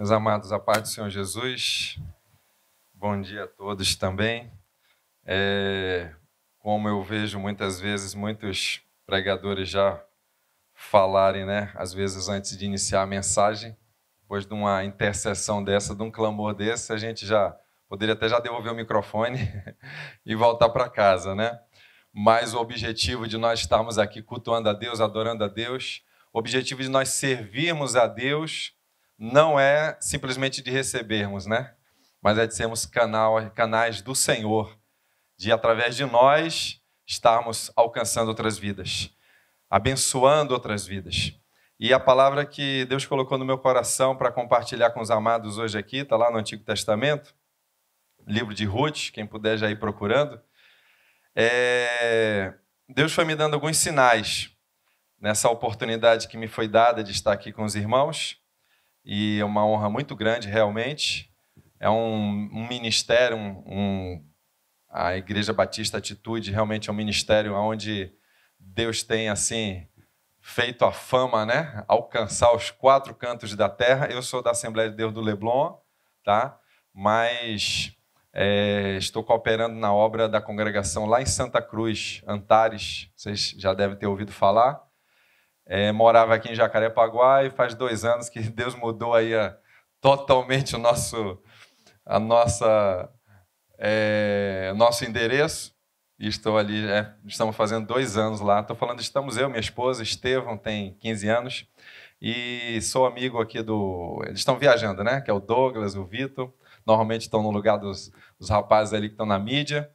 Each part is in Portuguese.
Meus amados, a paz do Senhor Jesus, bom dia a todos também. É, como eu vejo muitas vezes muitos pregadores já falarem, né, às vezes antes de iniciar a mensagem, depois de uma intercessão dessa, de um clamor desse, a gente já poderia até já devolver o microfone e voltar para casa, né? Mas o objetivo de nós estarmos aqui cultuando a Deus, adorando a Deus, o objetivo de nós servirmos a Deus, não é simplesmente de recebermos, né? Mas é de sermos canal, canais do Senhor, de através de nós estarmos alcançando outras vidas, abençoando outras vidas. E a palavra que Deus colocou no meu coração para compartilhar com os amados hoje aqui, está lá no Antigo Testamento, livro de Ruth, quem puder já ir procurando. É... Deus foi me dando alguns sinais nessa oportunidade que me foi dada de estar aqui com os irmãos e é uma honra muito grande, realmente. É um, um ministério, um, um, a Igreja Batista Atitude realmente é um ministério onde Deus tem, assim, feito a fama, né? Alcançar os quatro cantos da terra. Eu sou da Assembleia de Deus do Leblon, tá? Mas é, estou cooperando na obra da congregação lá em Santa Cruz, Antares. Vocês já devem ter ouvido falar. É, morava aqui em Jacarepaguá e faz dois anos que Deus mudou aí a, ah, totalmente o nosso, a nossa, é, nosso endereço. E estou ali, é, estamos fazendo dois anos lá. Estou falando, estamos eu, minha esposa, Estevão, tem 15 anos. E sou amigo aqui do. Eles estão viajando, né? Que é o Douglas, o Vitor. Normalmente estão no lugar dos, dos rapazes ali que estão na mídia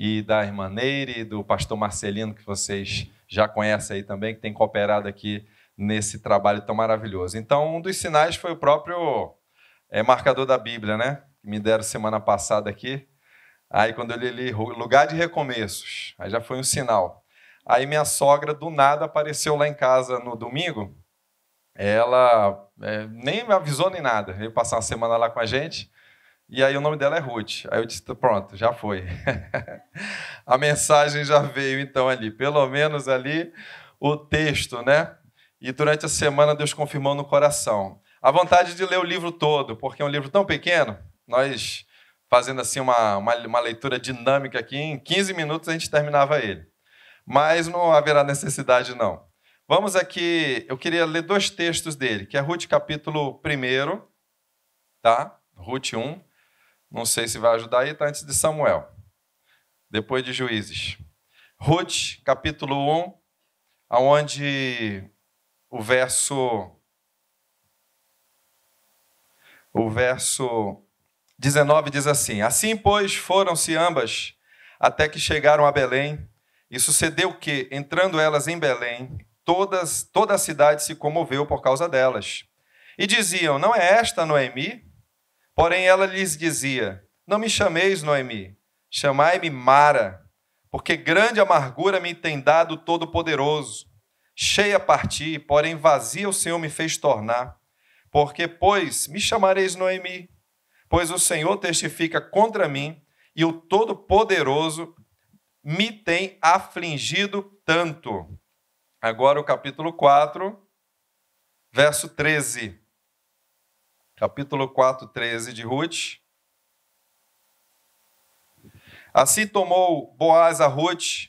e da irmã Neire, do pastor Marcelino, que vocês já conhecem aí também, que tem cooperado aqui nesse trabalho tão maravilhoso. Então, um dos sinais foi o próprio é, marcador da Bíblia, né? Que me deram semana passada aqui. Aí, quando eu li Lugar de Recomeços, aí já foi um sinal. Aí, minha sogra, do nada, apareceu lá em casa no domingo. Ela é, nem me avisou nem nada. Veio passar uma semana lá com a gente. E aí o nome dela é Ruth. Aí eu disse, tá, pronto, já foi. a mensagem já veio então ali, pelo menos ali o texto, né? E durante a semana Deus confirmou no coração. A vontade de ler o livro todo, porque é um livro tão pequeno, nós fazendo assim uma, uma, uma leitura dinâmica aqui, em 15 minutos a gente terminava ele. Mas não haverá necessidade não. Vamos aqui, eu queria ler dois textos dele, que é Ruth capítulo 1, tá? Ruth 1, não sei se vai ajudar aí, está antes de Samuel. Depois de Juízes. Ruth, capítulo 1, aonde o verso o verso 19 diz assim: Assim, pois, foram-se ambas até que chegaram a Belém, e sucedeu que, entrando elas em Belém, todas, toda a cidade se comoveu por causa delas. E diziam: Não é esta Noemi? Porém, ela lhes dizia: Não me chameis Noemi, chamai-me Mara, porque grande amargura me tem dado o Todo-Poderoso. Cheia parti, porém vazia o Senhor me fez tornar. Porque, pois, me chamareis Noemi, pois o Senhor testifica contra mim e o Todo-Poderoso me tem afligido tanto. Agora o capítulo 4, verso 13 capítulo 4, 13 de Ruth. Assim tomou Boaz a Ruth,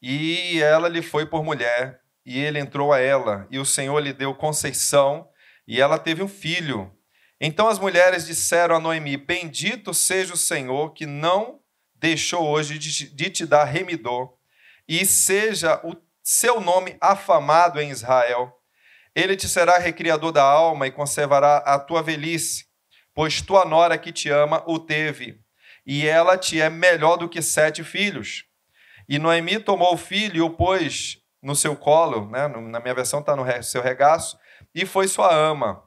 e ela lhe foi por mulher, e ele entrou a ela, e o Senhor lhe deu conceição, e ela teve um filho. Então as mulheres disseram a Noemi: Bendito seja o Senhor que não deixou hoje de te dar remidor, e seja o seu nome afamado em Israel ele te será recriador da alma e conservará a tua velhice, pois tua nora que te ama o teve, e ela te é melhor do que sete filhos. E Noemi tomou o filho e o pôs no seu colo, né? na minha versão está no seu regaço, e foi sua ama.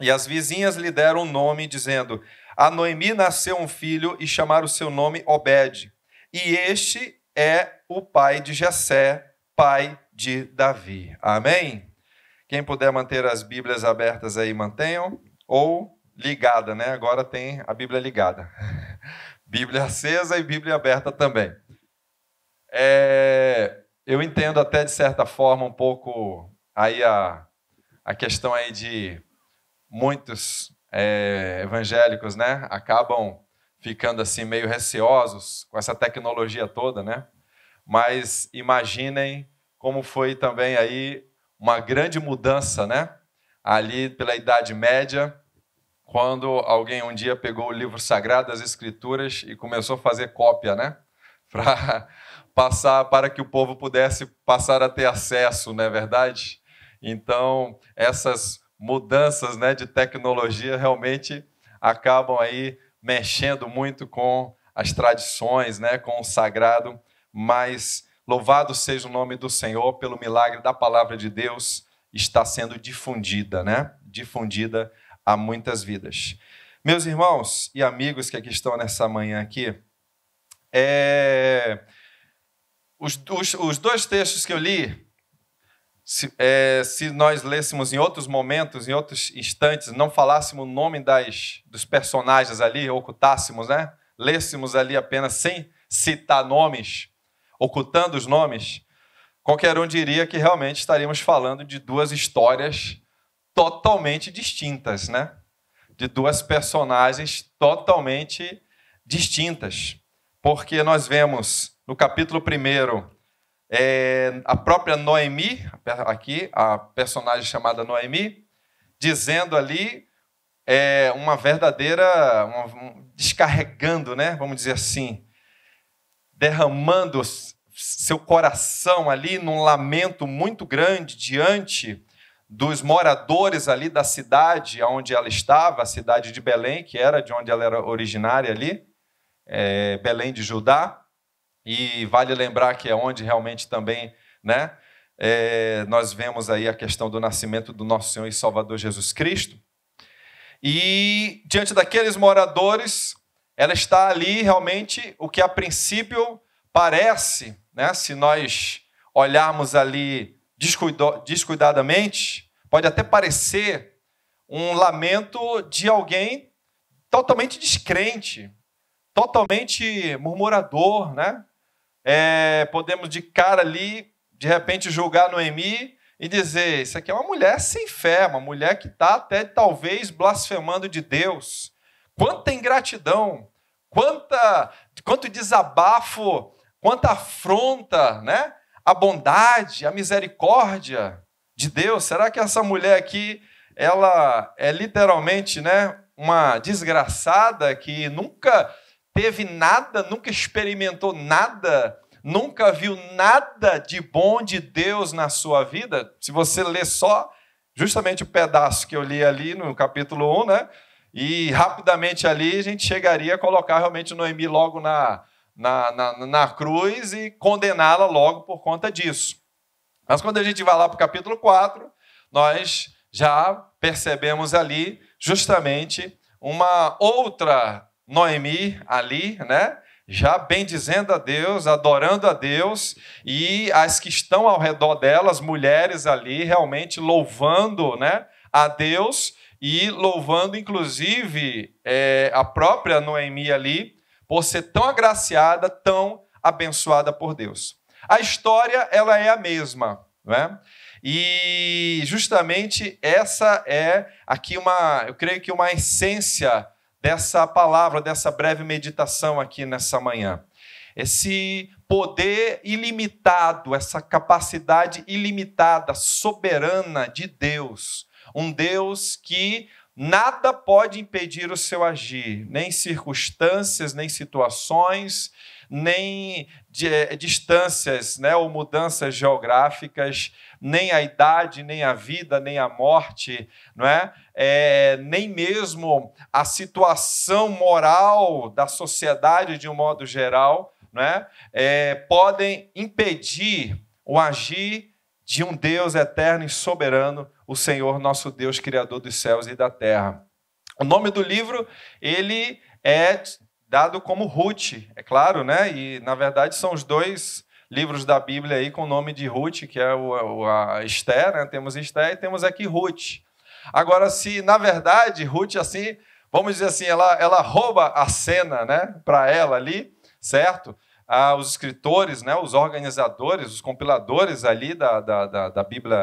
E as vizinhas lhe deram um nome, dizendo: A Noemi nasceu um filho e chamaram o seu nome Obed. E este é o pai de Jessé, pai de Davi. Amém? Quem puder manter as Bíblias abertas aí, mantenham. Ou ligada, né? Agora tem a Bíblia ligada. Bíblia acesa e Bíblia aberta também. É, eu entendo até de certa forma um pouco aí a, a questão aí de muitos é, evangélicos, né, acabam ficando assim meio receosos com essa tecnologia toda, né? Mas imaginem como foi também aí uma grande mudança, né? Ali pela Idade Média, quando alguém um dia pegou o livro sagrado das Escrituras e começou a fazer cópia, né? Para passar para que o povo pudesse passar a ter acesso, não é verdade? Então, essas mudanças, né, de tecnologia realmente acabam aí mexendo muito com as tradições, né, com o sagrado, mas Louvado seja o nome do Senhor pelo milagre da palavra de Deus está sendo difundida, né? Difundida a muitas vidas. Meus irmãos e amigos que aqui estão nessa manhã aqui, é... os, os, os dois textos que eu li, se, é, se, nós lêssemos em outros momentos, em outros instantes, não falássemos o nome das, dos personagens ali, ocultássemos, né? Lêssemos ali apenas sem citar nomes, ocultando os nomes, qualquer um diria que realmente estaríamos falando de duas histórias totalmente distintas, né? De duas personagens totalmente distintas. Porque nós vemos no capítulo 1 é, a própria Noemi, aqui, a personagem chamada Noemi, dizendo ali é, uma verdadeira. Uma, descarregando, né? Vamos dizer assim derramando seu coração ali num lamento muito grande diante dos moradores ali da cidade onde ela estava, a cidade de Belém, que era de onde ela era originária ali, é, Belém de Judá. E vale lembrar que é onde realmente também, né, é, nós vemos aí a questão do nascimento do nosso Senhor e Salvador Jesus Cristo. E diante daqueles moradores, ela está ali realmente o que a princípio parece né? se nós olharmos ali descuidadamente, pode até parecer um lamento de alguém totalmente descrente, totalmente murmurador, né? É, podemos de cara ali, de repente, julgar Noemi e dizer: Isso aqui é uma mulher sem fé, uma mulher que está até talvez blasfemando de Deus. Quanta ingratidão, quanta, quanto desabafo quanta afronta, né? A bondade, a misericórdia de Deus. Será que essa mulher aqui, ela é literalmente, né, uma desgraçada que nunca teve nada, nunca experimentou nada, nunca viu nada de bom de Deus na sua vida? Se você ler só justamente o pedaço que eu li ali no capítulo 1, né? E rapidamente ali a gente chegaria a colocar realmente Noemi logo na na, na, na cruz e condená-la logo por conta disso. Mas quando a gente vai lá para o capítulo 4, nós já percebemos ali justamente uma outra Noemi ali, né? já bendizendo a Deus, adorando a Deus, e as que estão ao redor delas, mulheres ali, realmente louvando né, a Deus e louvando, inclusive, é, a própria Noemi ali, por ser tão agraciada, tão abençoada por Deus. A história ela é a mesma, né? E justamente essa é aqui uma, eu creio que uma essência dessa palavra, dessa breve meditação aqui nessa manhã. Esse poder ilimitado, essa capacidade ilimitada, soberana de Deus, um Deus que Nada pode impedir o seu agir, nem circunstâncias, nem situações, nem eh, distâncias né, ou mudanças geográficas, nem a idade, nem a vida, nem a morte, não é? é? nem mesmo a situação moral da sociedade de um modo geral, não é? é podem impedir o agir de um Deus eterno e soberano, o Senhor nosso Deus, Criador dos céus e da terra. O nome do livro, ele é dado como Ruth, é claro, né? E na verdade são os dois livros da Bíblia aí com o nome de Ruth, que é o, a Esther, né? Temos Esther e temos aqui Ruth. Agora, se na verdade Ruth, assim, vamos dizer assim, ela, ela rouba a cena, né? Para ela ali, certo? ah, os escritores, né, os organizadores, os compiladores ali da, da, da, da Bíblia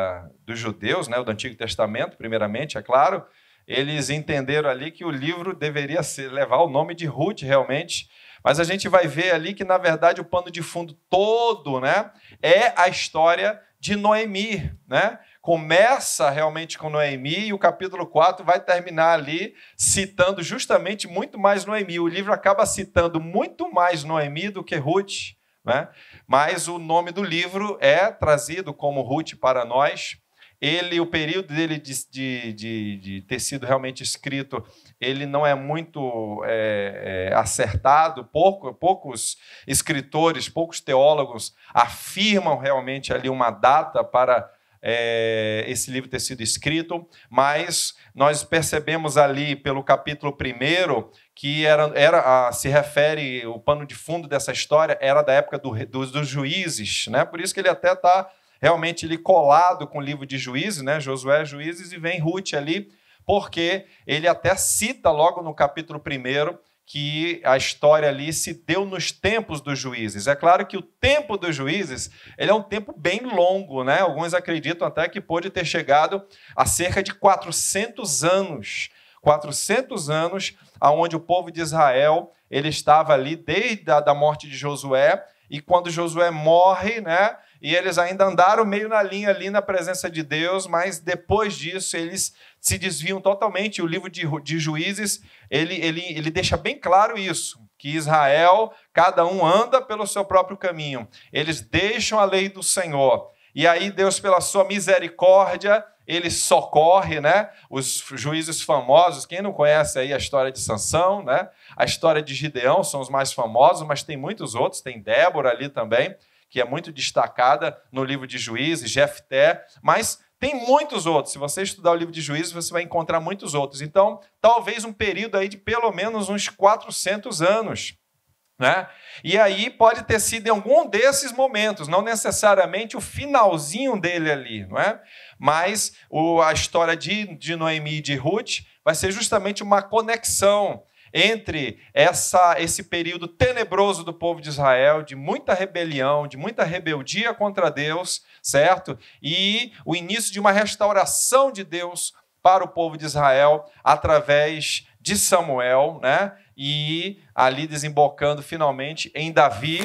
dos judeus, né, do Antigo Testamento, primeiramente, é claro, eles entenderam ali que o livro deveria levar o nome de Ruth realmente, mas a gente vai ver ali que, na verdade, o pano de fundo todo né, é a história de Noemi, né? começa realmente com Noemi e o capítulo 4 vai terminar ali citando justamente muito mais Noemi. O livro acaba citando muito mais Noemi do que Ruth, né? mas o nome do livro é trazido como Ruth para nós. Ele, o período dele de, de, de, de ter sido realmente escrito, ele não é muito é, é, acertado. Pouco, poucos escritores, poucos teólogos afirmam realmente ali uma data para é, esse livro ter sido escrito, mas nós percebemos ali pelo capítulo primeiro que era, era a, se refere o pano de fundo dessa história era da época do, dos, dos juízes, né? Por isso que ele até está realmente ele colado com o livro de Juízes, né? Josué, é Juízes e vem Ruth ali, porque ele até cita logo no capítulo primeiro que a história ali se deu nos tempos dos juízes. É claro que o tempo dos juízes ele é um tempo bem longo, né? Alguns acreditam até que pôde ter chegado a cerca de 400 anos. 400 anos, aonde o povo de Israel ele estava ali desde a da morte de Josué e quando Josué morre, né? e eles ainda andaram meio na linha ali na presença de Deus, mas depois disso eles se desviam totalmente. O livro de, de Juízes ele, ele, ele deixa bem claro isso que Israel, cada um anda pelo seu próprio caminho. Eles deixam a lei do Senhor. E aí Deus, pela sua misericórdia, ele socorre, né? Os juízes famosos, quem não conhece aí a história de Sansão, né? A história de Gideão são os mais famosos, mas tem muitos outros, tem Débora ali também que é muito destacada no livro de Juízes, Jefté, mas tem muitos outros. Se você estudar o livro de Juízes, você vai encontrar muitos outros. Então, talvez um período aí de pelo menos uns 400 anos. Né? E aí pode ter sido em algum desses momentos, não necessariamente o finalzinho dele ali, não é? Mas o, a história de, de Noemi e de Ruth vai ser justamente uma conexão entre essa, esse período tenebroso do povo de Israel, de muita rebelião, de muita rebeldia contra Deus, certo? E o início de uma restauração de Deus para o povo de Israel através de Samuel, né? E ali desembocando finalmente em Davi,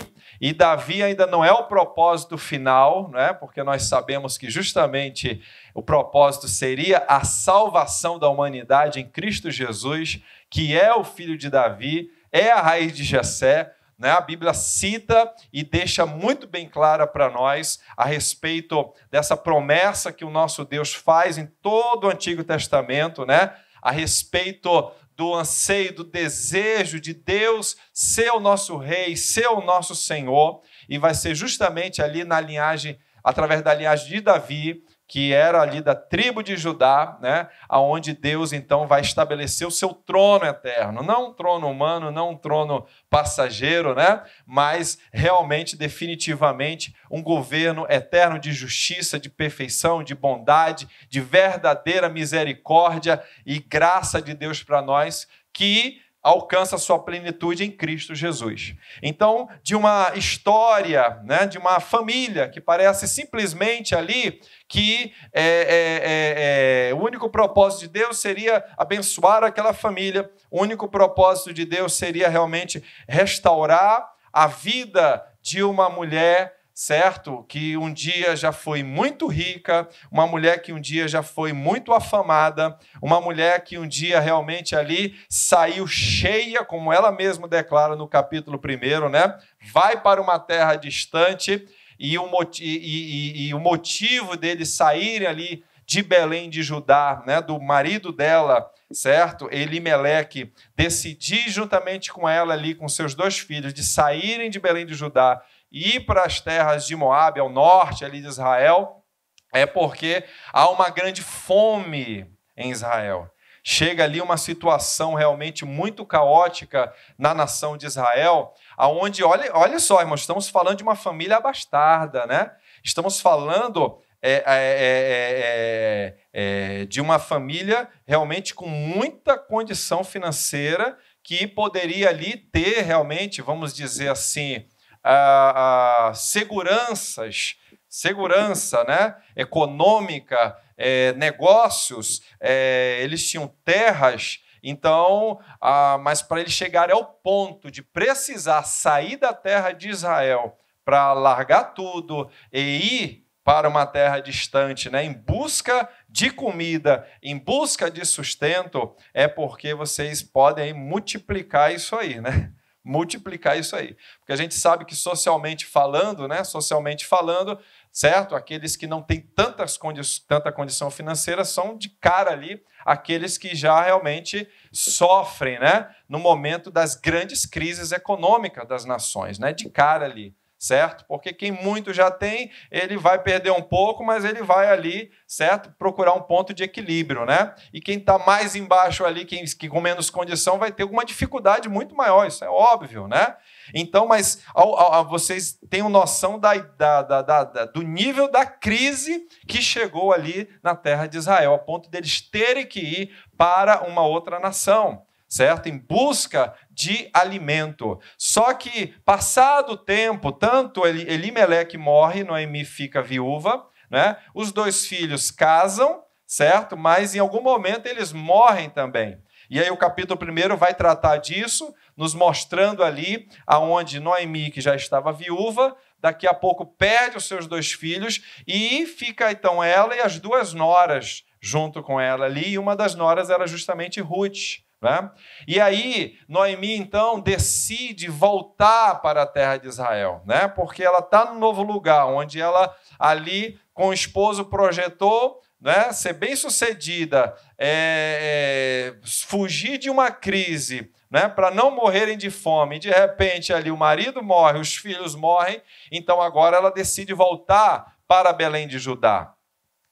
e Davi ainda não é o propósito final, né? porque nós sabemos que justamente o propósito seria a salvação da humanidade em Cristo Jesus, que é o filho de Davi, é a raiz de Jessé, é? a Bíblia cita e deixa muito bem clara para nós a respeito dessa promessa que o nosso Deus faz em todo o Antigo Testamento, né? a respeito do anseio, do desejo de Deus ser o nosso rei, ser o nosso Senhor, e vai ser justamente ali na linhagem, através da linhagem de Davi, que era ali da tribo de Judá, né, aonde Deus então vai estabelecer o seu trono eterno, não um trono humano, não um trono passageiro, né, mas realmente definitivamente um governo eterno de justiça, de perfeição, de bondade, de verdadeira misericórdia e graça de Deus para nós, que alcança sua plenitude em Cristo Jesus. Então, de uma história, né, de uma família que parece simplesmente ali que é, é, é, é, o único propósito de Deus seria abençoar aquela família, o único propósito de Deus seria realmente restaurar a vida de uma mulher certo? Que um dia já foi muito rica, uma mulher que um dia já foi muito afamada, uma mulher que um dia realmente ali saiu cheia, como ela mesma declara no capítulo 1, né? Vai para uma terra distante e o, e, e, e o motivo deles saírem ali de Belém de Judá, né, do marido dela, certo? Elimeleque, decidir juntamente com ela ali, com seus dois filhos, de saírem de Belém de Judá e ir para as terras de Moabe, ao norte ali de Israel, é porque há uma grande fome em Israel. Chega ali uma situação realmente muito caótica na nação de Israel, aonde, olha, olha só, irmãos, estamos falando de uma família abastarda, né? Estamos falando é, é, é, de uma família realmente com muita condição financeira que poderia ali ter realmente, vamos dizer assim, a, a seguranças, segurança né, econômica é, negócios, é, eles tinham terras. Então, ah, mas para eles chegarem ao ponto de precisar sair da terra de Israel para largar tudo e ir para uma terra distante, né, em busca de comida, em busca de sustento, é porque vocês podem multiplicar isso aí, né? multiplicar isso aí. Porque a gente sabe que socialmente falando, né, socialmente falando, certo? Aqueles que não têm tantas condi tanta condição financeira são de cara ali aqueles que já realmente sofrem, né? No momento das grandes crises econômicas das nações, né? De cara ali, certo? Porque quem muito já tem, ele vai perder um pouco, mas ele vai ali, certo? Procurar um ponto de equilíbrio, né? E quem está mais embaixo ali, quem, que com menos condição, vai ter alguma dificuldade muito maior, isso é óbvio, né? Então, mas ao, ao, vocês tenham noção da, da, da, do nível da crise que chegou ali na terra de Israel, a ponto deles terem que ir para uma outra nação certo? Em busca de alimento. Só que, passado o tempo, tanto Elimeleque morre, Noemi fica viúva, né? Os dois filhos casam, certo? Mas em algum momento eles morrem também. E aí o capítulo 1 vai tratar disso, nos mostrando ali aonde Noemi, que já estava viúva, daqui a pouco perde os seus dois filhos e fica então ela e as duas noras junto com ela ali, e uma das noras era justamente Ruth. Né? E aí, Noemi então decide voltar para a terra de Israel, né? porque ela está no novo lugar, onde ela ali com o esposo projetou né? ser bem sucedida, é, é, fugir de uma crise, né? para não morrerem de fome. De repente, ali o marido morre, os filhos morrem, então agora ela decide voltar para Belém de Judá.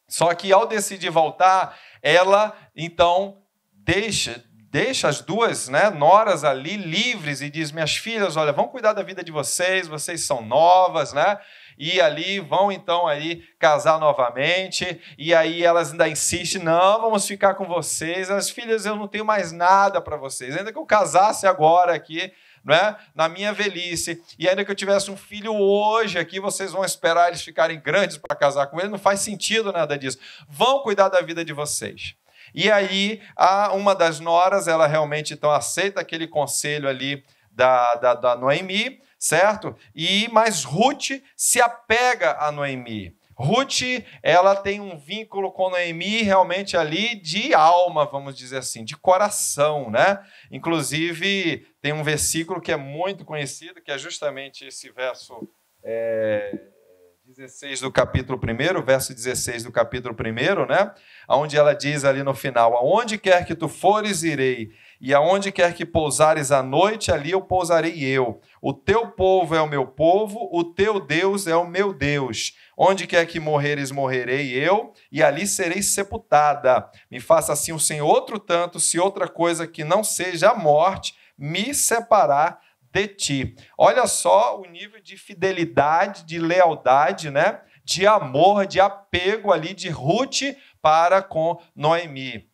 Só que ao decidir voltar, ela então deixa, deixa as duas né, noras ali livres e diz: Minhas filhas, olha, vão cuidar da vida de vocês, vocês são novas, né? e ali vão então aí casar novamente, e aí elas ainda insistem, não, vamos ficar com vocês, as filhas eu não tenho mais nada para vocês, ainda que eu casasse agora aqui, não é? Na minha velhice, e ainda que eu tivesse um filho hoje aqui, vocês vão esperar eles ficarem grandes para casar com ele, não faz sentido nada disso. Vão cuidar da vida de vocês. E aí, a, uma das noras, ela realmente então aceita aquele conselho ali da, da, da Noemi, certo? E mas Ruth se apega a Noemi. Ruth, ela tem um vínculo com Noemi realmente ali de alma, vamos dizer assim, de coração, né? Inclusive, tem um versículo que é muito conhecido, que é justamente esse verso é, 16 do capítulo 1, verso 16 do capítulo 1, né? Onde ela diz ali no final: Aonde quer que tu fores, irei, e aonde quer que pousares à noite, ali eu pousarei eu. O teu povo é o meu povo, o teu Deus é o meu Deus. Onde quer que morreres, morrerei eu, e ali serei sepultada. Me faça assim o Senhor outro tanto, se outra coisa que não seja a morte me separar de ti. Olha só o nível de fidelidade, de lealdade, né? De amor, de apego ali de Ruth para com Noemi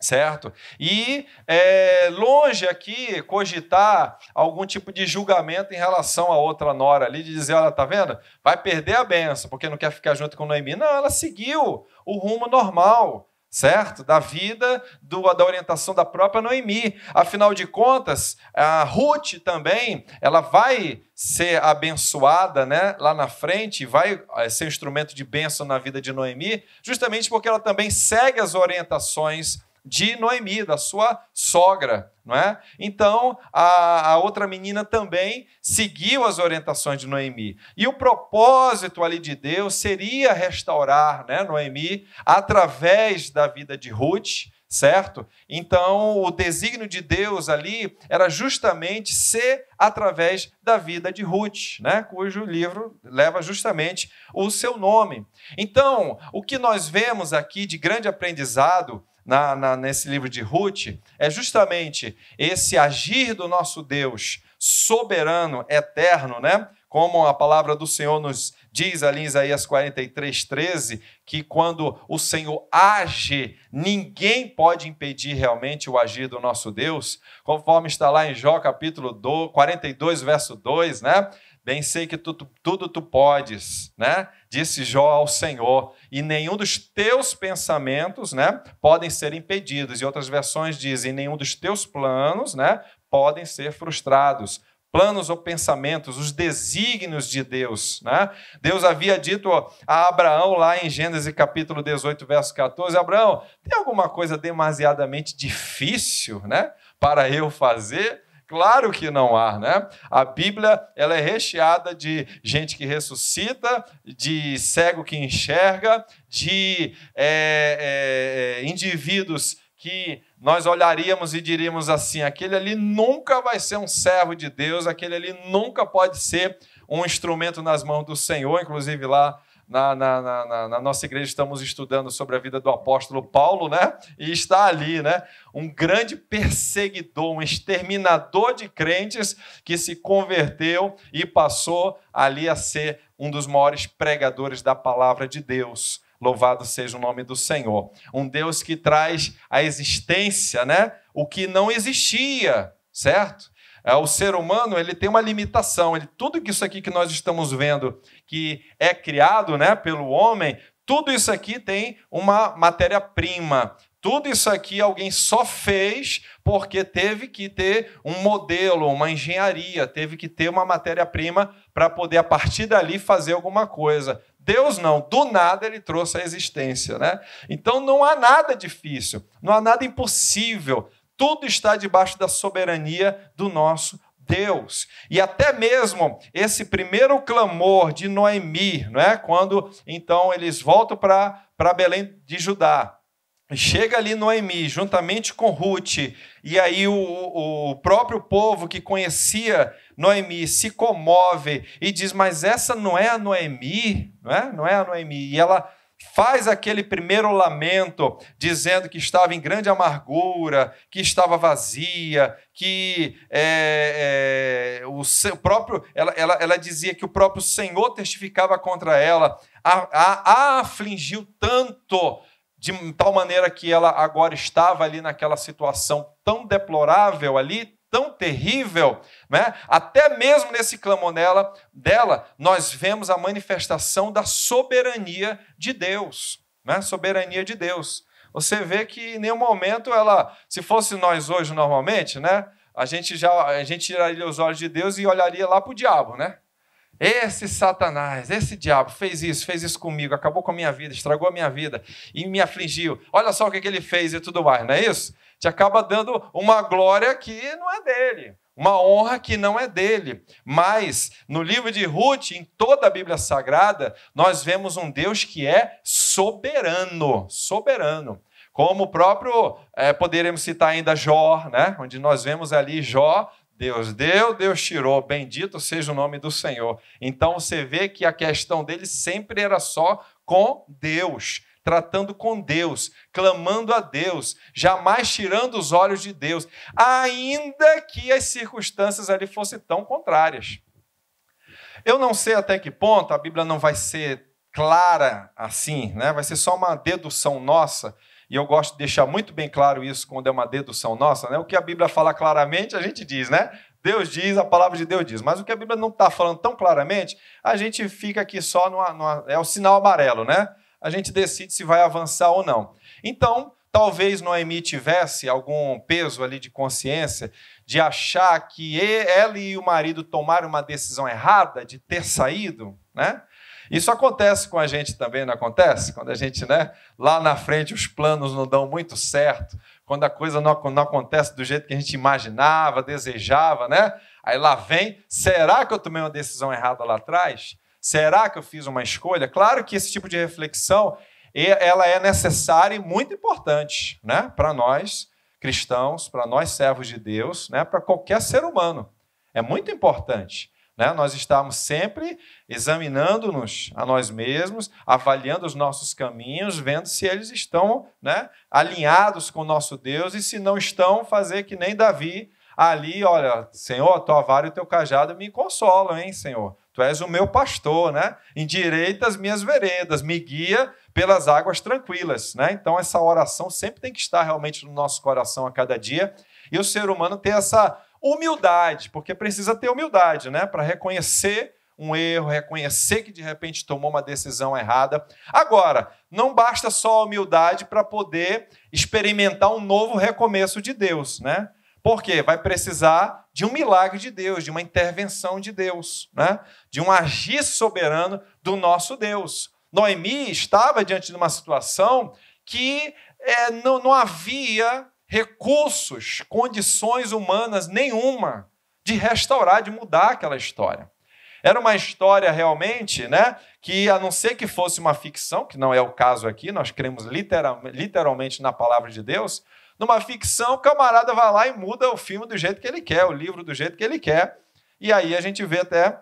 certo? E é, longe aqui cogitar algum tipo de julgamento em relação à outra nora ali, de dizer, olha, tá vendo? Vai perder a benção, porque não quer ficar junto com Noemi. Não, ela seguiu o rumo normal, certo? Da vida, do, da orientação da própria Noemi. Afinal de contas, a Ruth também, ela vai ser abençoada, né? Lá na frente, vai é, ser um instrumento de bênção na vida de Noemi, justamente porque ela também segue as orientações de Noemi, da sua sogra, não é? Então, a, a, outra menina também seguiu as orientações de Noemi. E o propósito ali de Deus seria restaurar né, Noemi através da vida de Ruth, certo? Então, o desígnio de Deus ali era justamente ser através da vida de Ruth, né? cujo livro leva justamente o seu nome. Então, o que nós vemos aqui de grande aprendizado na, na, nesse livro de Ruth é justamente esse agir do nosso Deus soberano, eterno, né? Como a palavra do Senhor nos diz ali em Isaías 43, 13, que quando o Senhor age, ninguém pode impedir realmente o agir do nosso Deus, conforme está lá em Jó capítulo 42, verso 2, né? Bem sei que tu, tu, tudo tu podes, né? Disse Jó ao Senhor, e nenhum dos teus pensamentos, né, podem ser impedidos. E outras versões dizem, nenhum dos teus planos, né, podem ser frustrados. Planos ou pensamentos, os desígnios de Deus, né? Deus havia dito a Abraão lá em Gênesis capítulo 18, verso 14, Abraão, tem alguma coisa demasiadamente difícil, né, para eu fazer? Claro que não há, né? A Bíblia ela é recheada de gente que ressuscita, de cego que enxerga, de é, é, é, indivíduos que nós olharíamos e diríamos assim: aquele ali nunca vai ser um servo de Deus, aquele ali nunca pode ser um instrumento nas mãos do Senhor. Inclusive, lá na, na, na, na, nossa igreja estamos estudando sobre a vida do apóstolo Paulo, né? E está ali, né? Um grande perseguidor, um exterminador de crentes que se converteu e passou ali a ser um dos maiores pregadores da palavra de Deus. Louvado seja o nome do Senhor. Um Deus que traz à existência, né? O que não existia, certo? É, o ser humano ele tem uma limitação. Ele, tudo isso aqui que nós estamos vendo, que é criado né, pelo homem, tudo isso aqui tem uma matéria-prima. Tudo isso aqui alguém só fez porque teve que ter um modelo, uma engenharia, teve que ter uma matéria-prima para poder, a partir dali, fazer alguma coisa. Deus não, do nada ele trouxe a existência, né? Então não há nada difícil, não há nada impossível tudo está debaixo da soberania do nosso Deus. E até mesmo esse primeiro clamor de Noemi, não é? Quando então eles voltam para para Belém de Judá. Chega ali Noemi, juntamente com Ruth, e aí o, o, próprio povo que conhecia Noemi se comove e diz: Mas essa não é a Noemi, não é? Não é a Noemi. E ela faz aquele primeiro lamento, dizendo que estava em grande amargura, que estava vazia, que é, é, o seu próprio, ela, ela, ela, dizia que o próprio Senhor testificava contra ela, a, a, a afligiu tanto de tal maneira que ela agora estava ali naquela situação tão deplorável ali, tão terrível, né? até mesmo nesse clamor dela, nós vemos a manifestação da soberania de Deus. Né? Soberania de Deus. Você vê que em nenhum momento ela, se fosse nós hoje normalmente, né? a gente já a gente tiraria os olhos de Deus e olharia lá para o diabo, né? Esse Satanás, esse diabo fez isso, fez isso comigo, acabou com a minha vida, estragou a minha vida e me afligiu. Olha só o que, que ele fez e tudo mais, não é isso? te acaba dando uma glória que não é dele, uma honra que não é dele. Mas no livro de Ruth, em toda a Bíblia Sagrada, nós vemos um Deus que é soberano, soberano. Como o próprio, é, poderemos citar ainda Jó, né? onde nós vemos ali Jó Deus deu, Deus tirou, bendito seja o nome do Senhor. Então você vê que a questão dele sempre era só com Deus tratando com Deus, clamando a Deus, jamais tirando os olhos de Deus, ainda que as circunstâncias ali fossem tão contrárias. Eu não sei até que ponto a Bíblia não vai ser clara assim, né? Vai ser só uma dedução nossa. E eu gosto de deixar muito bem claro isso quando é uma dedução nossa, né? O que a Bíblia fala claramente, a gente diz, né? Deus diz, a palavra de Deus diz. Mas o que a Bíblia não está falando tão claramente, a gente fica aqui só no. É o sinal amarelo, né? a gente decide se vai avançar ou não. Então, talvez Noemi tivesse algum peso ali de consciência de achar que ela e o marido tomaram uma decisão errada de ter saído, né? Isso acontece com a gente também, não acontece? Quando a gente, né, lá na frente os planos não dão muito certo, quando a coisa não, não acontece do jeito que a gente imaginava, desejava, né? Aí lá vem, será que eu tomei uma decisão errada lá atrás? Será que eu fiz uma escolha? Claro que esse tipo de reflexão ela é necessária e muito importante né? para nós cristãos, para nós servos de Deus, né? para qualquer ser humano. É muito importante. Né? Nós estamos sempre examinando-nos a nós mesmos, avaliando os nossos caminhos, vendo se eles estão né, alinhados com o nosso Deus e se não estão, fazer que nem Davi ali, olha, Senhor, a tua vara e o teu cajado me consolam, hein, Senhor? Tu és o meu pastor, né? Endireita as minhas veredas, me guia pelas águas tranquilas, né? Então essa oração sempre tem que estar realmente no nosso coração a cada dia. E o ser humano tem essa humildade, porque precisa ter humildade, né? Para reconhecer um erro, reconhecer que de repente tomou uma decisão errada. Agora, não basta só a humildade para poder experimentar um novo recomeço de Deus, né? Porque vai precisar de um milagre de Deus, de uma intervenção de Deus, né? de um agir soberano do nosso Deus. Noemi estava diante de uma situação que é, não, não havia recursos, condições humanas nenhuma de restaurar, de mudar aquela história. Era uma história realmente, né? Que a não ser que fosse uma ficção, que não é o caso aqui, nós cremos literal, literalmente na palavra de Deus, numa ficção, o camarada vai lá e muda o filme do jeito que ele quer, o livro do jeito que ele quer. E aí a gente vê até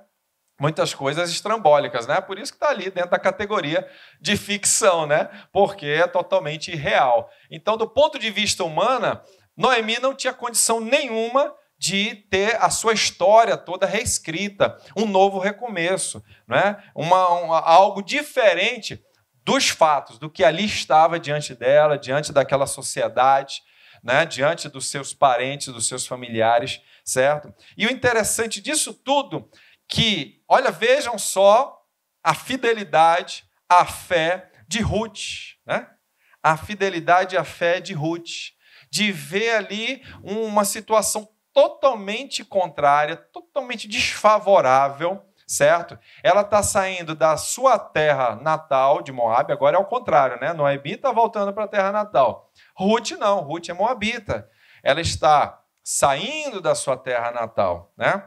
muitas coisas estrambólicas, né? Por isso que está ali dentro da categoria de ficção, né? Porque é totalmente irreal. Então, do ponto de vista humana, Noemi não tinha condição nenhuma de ter a sua história toda reescrita, um novo recomeço, né? Uma, uma algo diferente dos fatos, do que ali estava diante dela, diante daquela sociedade, né? diante dos seus parentes, dos seus familiares, certo? E o interessante disso tudo que, olha, vejam só a fidelidade, a fé de Ruth, né? A fidelidade e a fé de Ruth, de ver ali uma situação totalmente contrária, totalmente desfavorável certo? Ela está saindo da sua terra natal de Moab, agora é ao contrário, né? Noabita tá voltando para a terra natal. Ruth não, Ruth é Moabita. Ela está saindo da sua terra natal, né?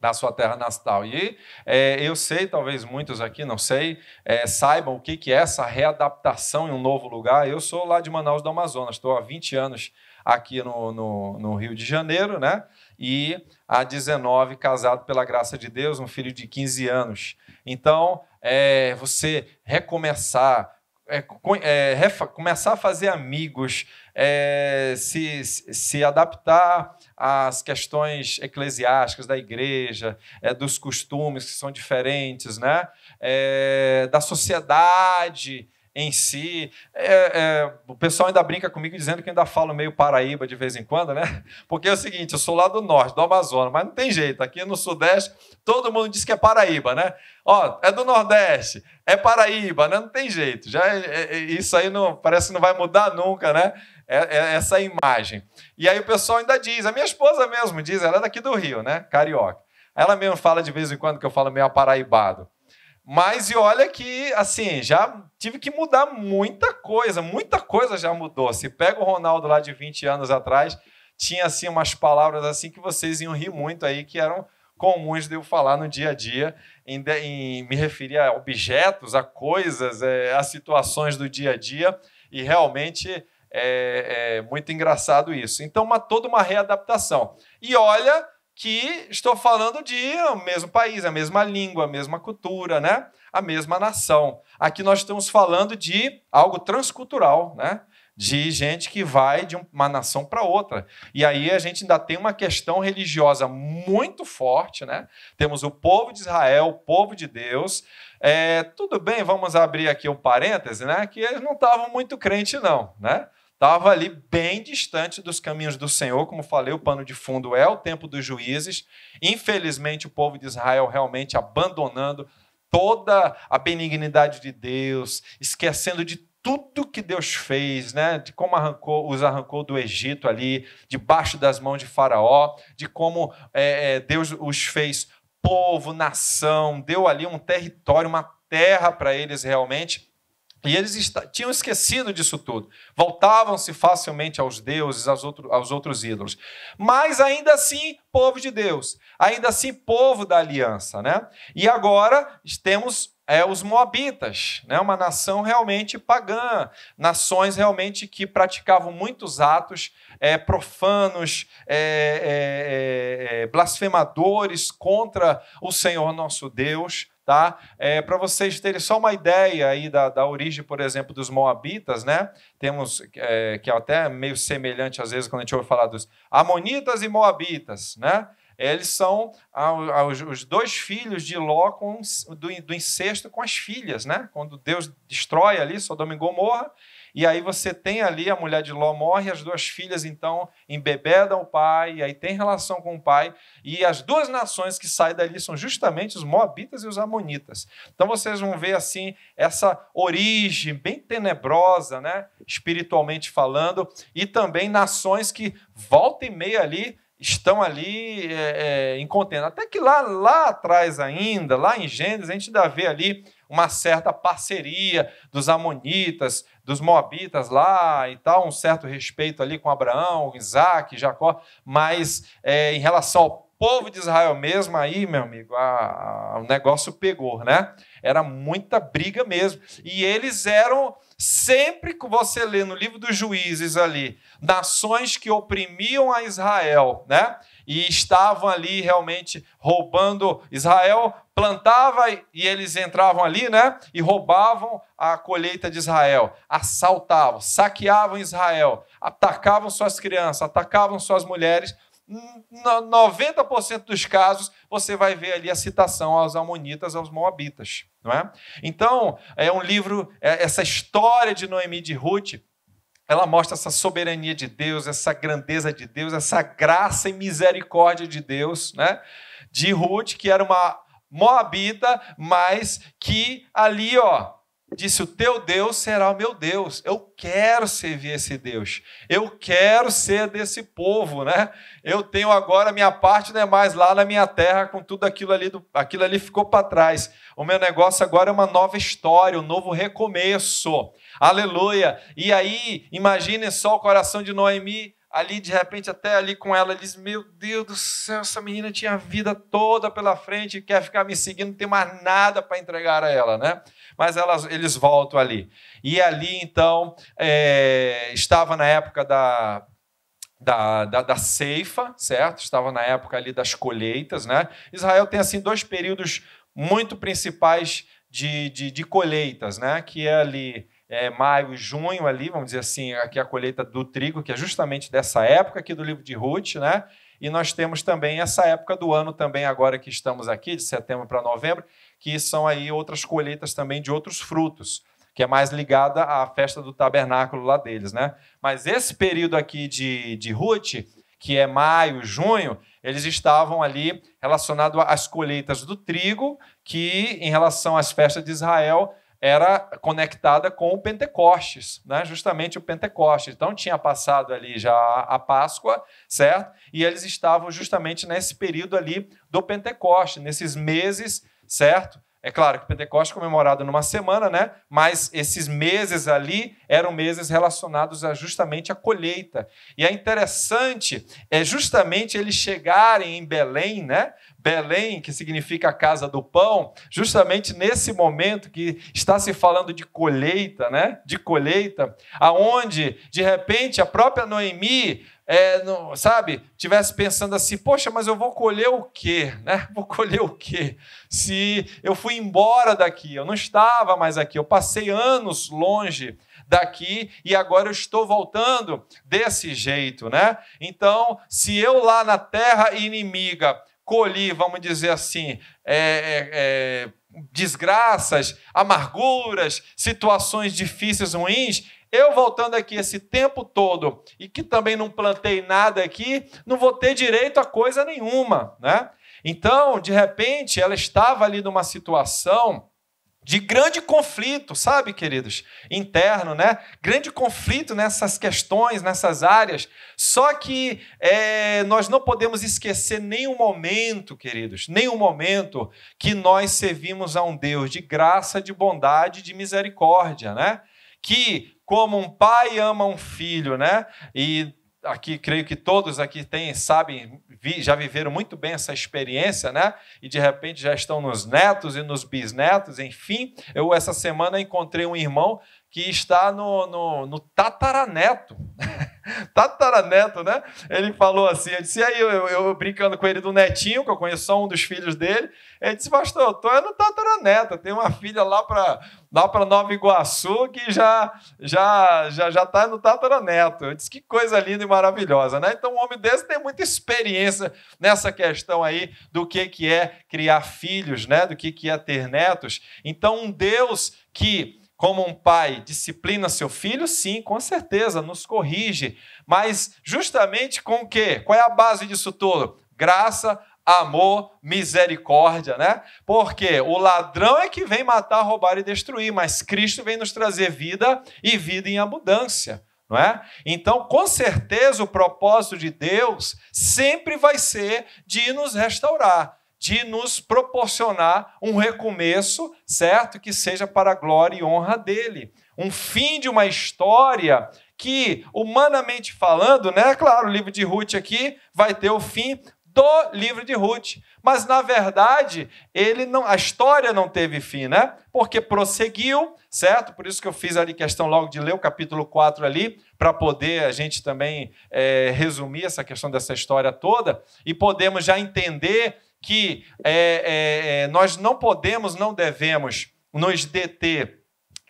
da sua terra natal. E é, eu sei, talvez muitos aqui, não sei, é, saibam o que, que é essa readaptação em um novo lugar. Eu sou lá de Manaus do Amazonas, estou há 20 anos aqui no, no, no Rio de Janeiro, né? e a 19, casado pela graça de Deus, um filho de 15 anos. Então, é, você recomeçar, é, é, começar a fazer amigos, é, se, se adaptar às questões eclesiásticas da igreja, é, dos costumes que são diferentes, né? É, da sociedade em si. É, é, o pessoal ainda brinca comigo dizendo que eu ainda falo meio Paraíba de vez em quando, né? Porque é o seguinte, eu sou lá do norte, do Amazonas, mas não tem jeito. Aqui no Sudeste, todo mundo diz que é Paraíba, né? Ó, é do Nordeste, é Paraíba, né? Não tem jeito. Já é, é, é isso aí não parece que não vai mudar nunca, né? É, essa imagem. E aí o pessoal ainda diz, a minha esposa mesmo diz, ela é daqui do Rio, né? Carioca. Ela mesmo fala de vez em quando que eu falo meio aparaibado. Mas e olha que, assim, já tive que mudar muita coisa, muita coisa já mudou. Se pega o Ronaldo lá de 20 anos atrás, tinha assim umas palavras assim que vocês iam rir muito aí, que eram comuns de eu falar no dia a dia, em, em me referir a objetos, a coisas, é, a situações do dia a dia, e realmente é, é muito engraçado isso. Então, uma, toda uma readaptação. E olha que estou falando de o mesmo país, a mesma língua, a mesma cultura, né? a mesma nação. Aqui nós estamos falando de algo transcultural, né? de gente que vai de uma nação para outra. E aí a gente ainda tem uma questão religiosa muito forte, né? Temos o povo de Israel, o povo de Deus. É, tudo bem, vamos abrir aqui um parêntese, né? Que eles não estavam muito crentes não, né? estava ali bem distante dos caminhos do Senhor. Como falei, o pano de fundo é o tempo dos juízes. Infelizmente, o povo de Israel realmente abandonando toda a benignidade de Deus, esquecendo de tudo que Deus fez, né? De como arrancou, os arrancou do Egito ali, debaixo das mãos de Faraó, de como é, é Deus os fez povo, nação, deu ali um território, uma terra para eles realmente. E eles tinham esquecido disso tudo. Voltavam-se facilmente aos deuses, aos, outro, aos outros ídolos. Mas ainda assim, povo de Deus. Ainda assim, povo da aliança. Né? E agora temos é, os Moabitas, né? uma nação realmente pagã, nações realmente que praticavam muitos atos é, profanos, é, é, é, é blasfemadores contra o Senhor nosso Deus tá? É, Para vocês terem só uma ideia aí da, da origem, por exemplo, dos Moabitas, né? Temos é, que é até meio semelhante às vezes quando a gente ouve falar dos Amonitas e Moabitas, né? Eles são os dois filhos de Ló com, do, do incesto com as filhas, né? Quando Deus destrói ali Sodoma e Gomorra, e aí você tem ali, a mulher de Ló morre, as duas filhas então embebedam o pai, aí tem relação com o pai, e as duas nações que saem dali são justamente os Moabitas e os Amonitas. Então vocês vão ver assim essa origem bem tenebrosa, né, espiritualmente falando, e também nações que volta e meia ali estão ali é, é, em contendo Até que lá, lá atrás ainda, lá em Gênesis, a gente ainda vê ali uma certa parceria dos amonitas, dos moabitas lá e tal, um certo respeito ali com Abraão, Isaac, Jacó, mas é, em relação ao povo de Israel mesmo, aí, meu amigo, a, a, o negócio pegou, né? Era muita briga mesmo. E eles eram, sempre que você lê no livro dos juízes ali, nações que oprimiam a Israel, né? e estavam ali realmente roubando. Israel plantava e eles entravam ali, né? E roubavam a colheita de Israel, assaltavam, saqueavam Israel, atacavam suas crianças, atacavam suas mulheres. 90% dos casos você vai ver ali a citação aos amonitas, aos moabitas, não é? Então, é um livro, é, essa história de Noemi de Ruth ela mostra essa soberania de Deus, essa grandeza de Deus, essa graça e misericórdia de Deus, né? De Ruth, que era uma moabita, mas que ali, ó, disse: O teu Deus será o meu Deus. Eu quero servir esse Deus. Eu quero ser desse povo, né? Eu tenho agora minha parte, não é mais lá na minha terra, com tudo aquilo ali, do, aquilo ali ficou para trás. O meu negócio agora é uma nova história, um novo recomeço. Aleluia. E aí, imaginem só o coração de Noemi ali de repente até ali com ela, diz: Meu Deus do céu, essa menina tinha a vida toda pela frente e quer ficar me seguindo, não tem mais nada para entregar a ela, né? Mas elas, eles voltam ali. E ali então é, estava na época da, da, da, da, ceifa, certo? Estava na época ali das colheitas, né? Israel tem assim dois períodos muito principais de, de, de colheitas, né? Que é ali é, maio e junho ali, vamos dizer assim, aqui a colheita do trigo, que é justamente dessa época aqui do livro de Ruth, né? E nós temos também essa época do ano também agora que estamos aqui, de setembro para novembro, que são aí outras colheitas também de outros frutos, que é mais ligada à festa do tabernáculo lá deles, né? Mas esse período aqui de, de Ruth, que é maio, junho, eles estavam ali relacionado às colheitas do trigo, que em relação às festas de Israel era conectada com o Pentecostes, né? justamente o Pentecostes. Então tinha passado ali já a Páscoa, certo? E eles estavam justamente nesse período ali do Pentecostes, nesses meses, certo? É claro que Pentecostes é comemorado numa semana, né? Mas esses meses ali eram meses relacionados a justamente à colheita. E é interessante é justamente eles chegarem em Belém, né? Belém, que significa a casa do pão, justamente nesse momento que está se falando de colheita, né? De colheita, aonde de repente a própria Noemi é, não, sabe, tivesse pensando assim, poxa, mas eu vou colher o quê? Né? Vou colher o quê? Se eu fui embora daqui, eu não estava mais aqui, eu passei anos longe daqui e agora eu estou voltando desse jeito, né? Então, se eu lá na terra inimiga colhi, vamos dizer assim, é, é, é desgraças, amarguras, situações difíceis, ruins, eu voltando aqui esse tempo todo e que também não plantei nada aqui, não vou ter direito a coisa nenhuma, né? Então, de repente, ela estava ali numa situação de grande conflito, sabe, queridos? Interno, né? Grande conflito nessas questões, nessas áreas. Só que é, nós não podemos esquecer nenhum momento, queridos, nenhum momento que nós servimos a um Deus de graça, de bondade, de misericórdia, né? Que como um pai ama um filho, né? E aqui creio que todos aqui têm, sabem, vi, já viveram muito bem essa experiência, né? E de repente já estão nos netos e nos bisnetos, enfim. Eu essa semana encontrei um irmão que está no, no, no tataraneto. tataraneto, né? Ele falou assim, eu disse, e aí, eu, eu, eu, brincando com ele do netinho, que eu conheço só um dos filhos dele, ele disse, pastor, eu tô é no tataraneto, eu tenho uma filha lá para lá para Nova Iguaçu que já já já já tá no tataraneto. Eu disse, que coisa linda e maravilhosa, né? Então, um homem desse tem muita experiência nessa questão aí do que que é criar filhos, né? Do que que é ter netos. Então, um Deus que como um pai disciplina seu filho, sim, com certeza, nos corrige. Mas justamente com o quê? Qual é a base disso tudo? Graça, amor, misericórdia, né? Porque o ladrão é que vem matar, roubar e destruir, mas Cristo vem nos trazer vida e vida em abundância, não é? Então, com certeza, o propósito de Deus sempre vai ser de nos restaurar de nos proporcionar um recomeço, certo? Que seja para a glória e honra dele. Um fim de uma história que, humanamente falando, né? Claro, o livro de Ruth aqui vai ter o fim do livro de Ruth. Mas, na verdade, ele não, a história não teve fim, né? Porque prosseguiu, certo? Por isso que eu fiz ali questão logo de ler o capítulo 4 ali, para poder a gente também é, resumir essa questão dessa história toda e podemos já entender que é, é, é, nós não podemos, não devemos nos deter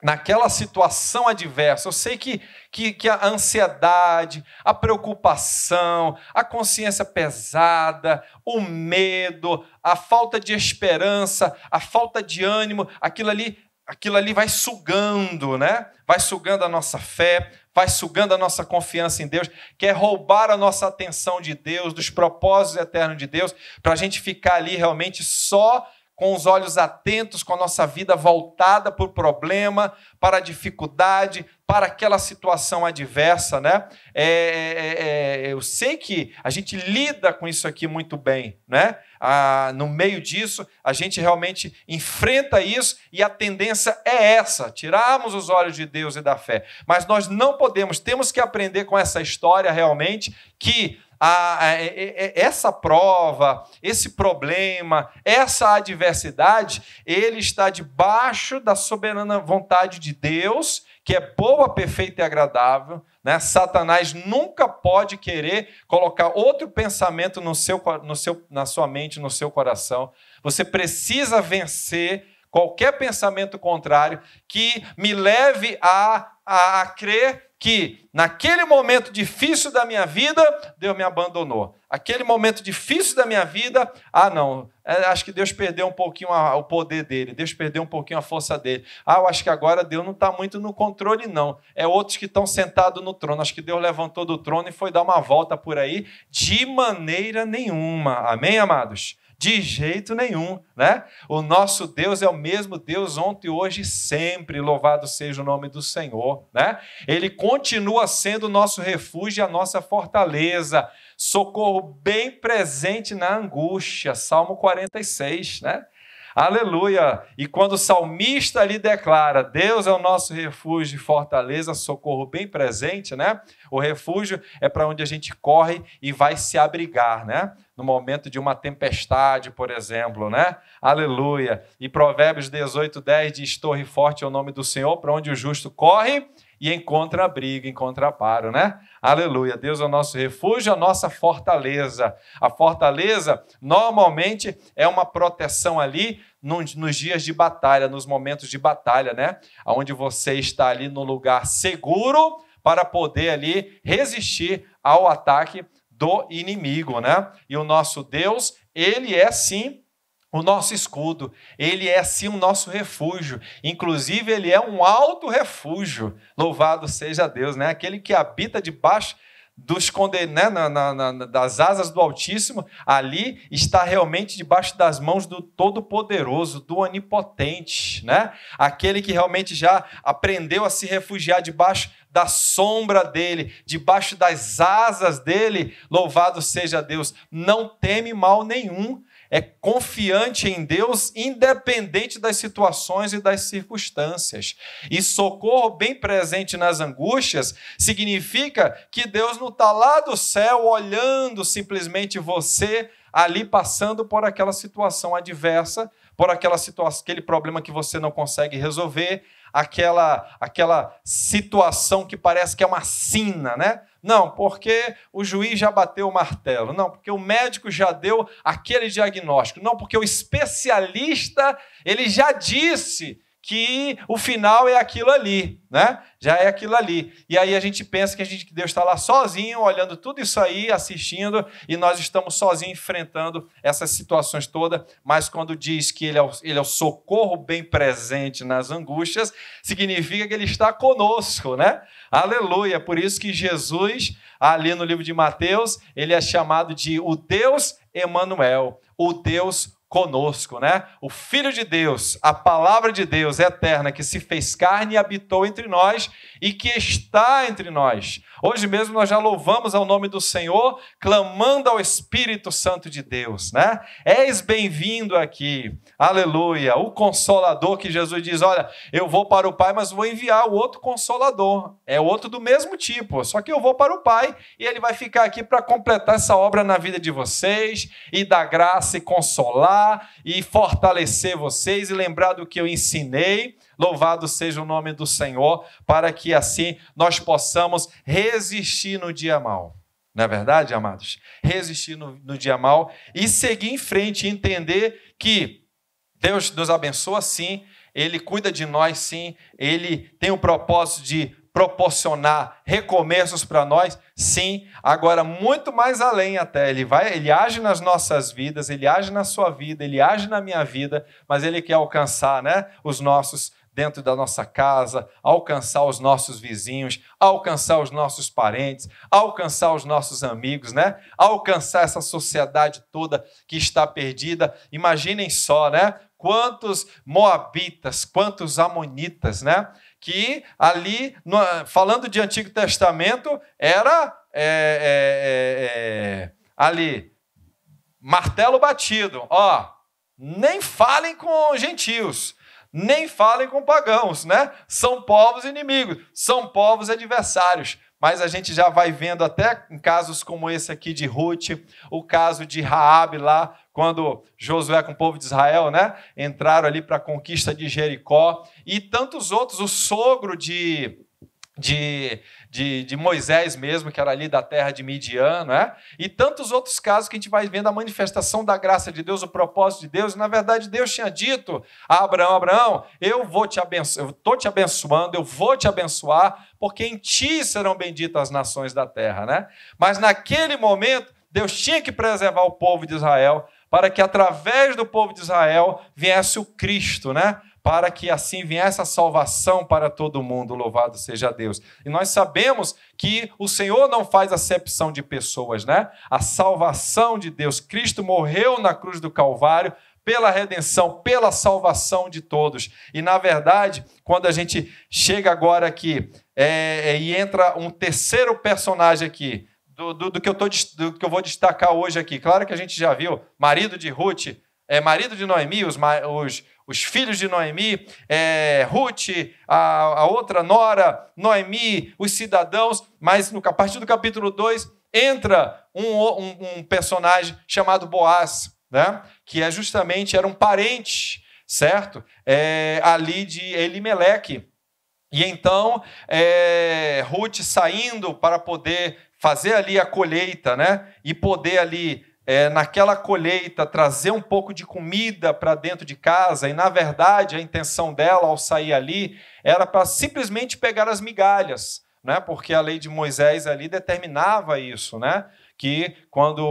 naquela situação adversa. Eu sei que, que, que, a ansiedade, a preocupação, a consciência pesada, o medo, a falta de esperança, a falta de ânimo, aquilo ali, aquilo ali vai sugando, né? Vai sugando a nossa fé, vai sugando a nossa confiança em Deus, quer roubar a nossa atenção de Deus, dos propósitos eternos de Deus, para a gente ficar ali realmente só com os olhos atentos, com a nossa vida voltada para o problema, para a dificuldade, para aquela situação adversa, né? É, é, é, é eu sei que a gente lida com isso aqui muito bem, né? Ah, no meio disso, a gente realmente enfrenta isso e a tendência é essa: tirarmos os olhos de Deus e da fé. Mas nós não podemos, temos que aprender com essa história realmente que a, a, a, é, é, é, essa prova, esse problema, essa adversidade, ele está debaixo da soberana vontade de Deus, que é boa, perfeita e agradável. Né? Satanás nunca pode querer colocar outro pensamento no seu, no seu, na sua mente, no seu coração. Você precisa vencer qualquer pensamento contrário que me leve a, a, a crer que naquele momento difícil da minha vida, Deus me abandonou. Aquele momento difícil da minha vida, ah, não, é, acho que Deus perdeu um pouquinho o poder dele, Deus perdeu um pouquinho a força dele. Ah, eu acho que agora Deus não está muito no controle, não. É outros que estão sentados no trono. Acho que Deus levantou do trono e foi dar uma volta por aí, de maneira nenhuma. Amém, amados? De jeito nenhum, né? O nosso Deus é o mesmo Deus ontem, hoje e sempre. Louvado seja o nome do Senhor, né? Ele continua sendo o nosso refúgio e a nossa fortaleza, socorro bem presente na angústia. Salmo 46, né? Aleluia! E quando o salmista ali declara: Deus é o nosso refúgio e fortaleza, socorro bem presente, né? O refúgio é para onde a gente corre e vai se abrigar, né? no momento de uma tempestade, por exemplo, né? Aleluia. E Provérbios 18, 10 diz: Torre forte é o nome do Senhor, para onde o justo corre e encontra abrigo, encontra paro, né? Aleluia. Deus é o nosso refúgio, a nossa fortaleza. A fortaleza normalmente é uma proteção ali nos dias de batalha, nos momentos de batalha, né? Onde você está ali no lugar seguro para poder ali resistir ao ataque do inimigo, né? E o nosso Deus, ele é sim o nosso escudo, ele é sim o nosso refúgio, inclusive ele é um alto refúgio. Louvado seja Deus, né? Aquele que habita debaixo dos conden... Né, na, na, na, das asas do Altíssimo, ali está realmente debaixo das mãos do Todo-Poderoso, do Onipotente, né? Aquele que realmente já aprendeu a se refugiar debaixo da sombra dele, debaixo das asas dele. Louvado seja Deus! Não teme mal nenhum é confiante em Deus, independente das situações e das circunstâncias. E socorro bem presente nas angústias significa que Deus não está lá do céu olhando simplesmente você ali passando por aquela situação adversa, por aquela situação, aquele problema que você não consegue resolver, aquela, aquela situação que parece que é uma sina, né? Não, porque o juiz já bateu o martelo. Não, porque o médico já deu aquele diagnóstico. Não, porque o especialista ele já disse que o final é aquilo ali, né? Já é aquilo ali. E aí a gente pensa que a gente que Deus está lá sozinho, olhando tudo isso aí, assistindo, e nós estamos sozinhos enfrentando essas situações todas. Mas quando diz que ele é, o, ele é o socorro bem presente nas angústias, significa que ele está conosco, né? Aleluia! Por isso que Jesus, ali no livro de Mateus, ele é chamado de o Deus Emanuel, o Deus conosco, né? O Filho de Deus, a palavra de Deus eterna que se fez carne e habitou entre nós e que está entre nós. Hoje mesmo nós já louvamos ao nome do Senhor, clamando ao Espírito Santo de Deus, né? És bem-vindo aqui. Aleluia. O consolador que Jesus diz, olha, eu vou para o Pai, mas vou enviar o outro consolador. É outro do mesmo tipo, só que eu vou para o Pai e ele vai ficar aqui para completar essa obra na vida de vocês e dar graça e consolar abençoar e fortalecer vocês e lembrar do que eu ensinei. Louvado seja o nome do Senhor, para que assim nós possamos resistir no dia mal. Não é verdade, amados? Resistir no, no dia mal e seguir em frente, entender que Deus nos abençoa sim, Ele cuida de nós sim, Ele tem o propósito de proporcionar recomeços para nós Sim, agora muito mais além até. Ele vai, ele age nas nossas vidas, ele age na sua vida, ele age na minha vida, mas ele quer alcançar, né, os nossos dentro da nossa casa, alcançar os nossos vizinhos, alcançar os nossos parentes, alcançar os nossos amigos, né? Alcançar essa sociedade toda que está perdida. Imaginem só, né? Quantos moabitas, quantos amonitas, né? que ali, no, falando de Antigo Testamento, era é, é, é, é, ali, martelo batido, ó, nem falem com gentios, nem falem com pagãos, né? São povos inimigos, são povos adversários mas a gente já vai vendo até em casos como esse aqui de Ruth, o caso de Raabe lá, quando Josué com o povo de Israel, né, entraram ali para a conquista de Jericó e tantos outros, o sogro de de, de, de, Moisés mesmo, que era ali da terra de Midian, né? e tantos outros casos que a gente vai vendo a manifestação da graça de Deus, o propósito de Deus. Na verdade, Deus tinha dito a Abraão: Abraão, eu vou te abençoar, eu estou te abençoando, eu vou te abençoar, porque em ti serão benditas as nações da terra. Né? Mas naquele momento, Deus tinha que preservar o povo de Israel para que através do povo de Israel viesse o Cristo, né? para que assim viesse a salvação para todo mundo, louvado seja Deus. E nós sabemos que o Senhor não faz acepção de pessoas, né? A salvação de Deus, Cristo morreu na cruz do Calvário pela redenção, pela salvação de todos. E na verdade, quando a gente chega agora aqui é, é e entra um terceiro personagem aqui, do, do, do que eu tô, do que eu vou destacar hoje aqui, claro que a gente já viu, marido de Ruth, é, marido de Noemi, os, os, os filhos de Noemi, é, Ruth, a, a, outra nora, Noemi, os cidadãos, mas no, a partir do capítulo 2 entra um, um, um personagem chamado Boaz, né? que é justamente era um parente, certo? É, ali de Elimeleque. E então é, Ruth saindo para poder fazer ali a colheita, né? E poder ali é, naquela colheita, trazer um pouco de comida para dentro de casa, e na verdade a intenção dela ao sair ali era para simplesmente pegar as migalhas, né? porque a lei de Moisés ali determinava isso, né? que quando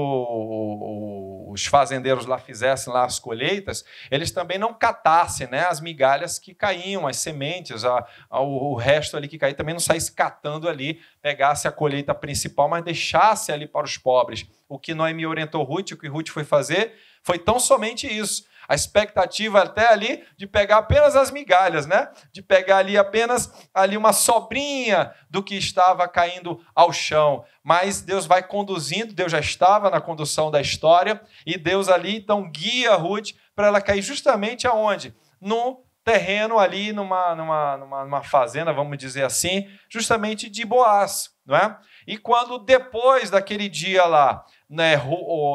os fazendeiros lá fizessem lá as colheitas, eles também não catassem né, as migalhas que caíam, as sementes, a, a, o resto ali que caía, também não saísse catando ali, pegasse a colheita principal, mas deixasse ali para os pobres. O que Noemi orientou Ruth, o que Ruth foi fazer, foi tão somente isso a expectativa é até ali de pegar apenas as migalhas, né? De pegar ali apenas ali uma sobrinha do que estava caindo ao chão. Mas Deus vai conduzindo, Deus já estava na condução da história e Deus ali então guia Ruth para ela cair justamente aonde? No terreno ali numa, numa, numa, numa, fazenda, vamos dizer assim, justamente de Boaz, não é? E quando depois daquele dia lá, né,